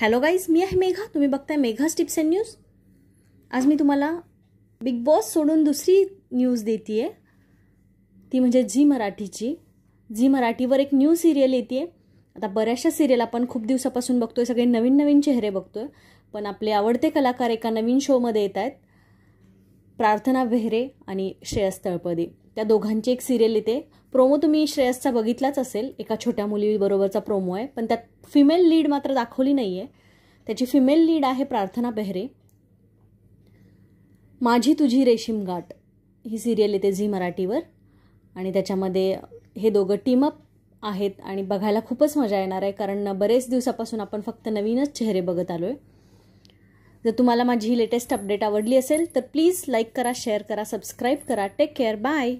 hello guys मी आहे मेघा तुम्ही बघताय मेघा टिप्स अँड न्यूज आज मी तुम्हाला बिग बॉस सोडून दुसरी न्यूज देते आहे ती म्हणजे झी मराठीची झी मराठीवर एक न्यू सिरियल येते आहे आता बऱ्याचशा सिरियल आपण खूप दिवसापासून बघतोय सगळे नवीन नवीन चेहरे बघतोय पण आपले आवडते कलाकार एका नवीन शोमध्ये येत आहेत प्रार्थना बेहरे आणि श्रेयस तळपदे त्या दोघांची एक सिरियल येते प्रोमो तुम्ही श्रेयसचा बघितलाच असेल एका छोट्या मुलीबरोबरचा प्रोमो आहे पण त्यात फिमेल लीड मात्र दाखवली नाही आहे त्याची फिमेल लीड आहे प्रार्थना बेहरे माझी तुझी रेशीम गाठ ही सिरियल येते झी मराठीवर आणि त्याच्यामध्ये हे दोघं अप आहेत आणि बघायला खूपच मजा येणार आहे कारण बरेच दिवसापासून आपण फक्त नवीनच चेहरे बघत आलो आहे जर तुम्हाला माझी ही लेटेस्ट अपडेट आवडली असेल तर प्लीज लाईक करा शेअर करा सबस्क्राईब करा टेक केअर बाय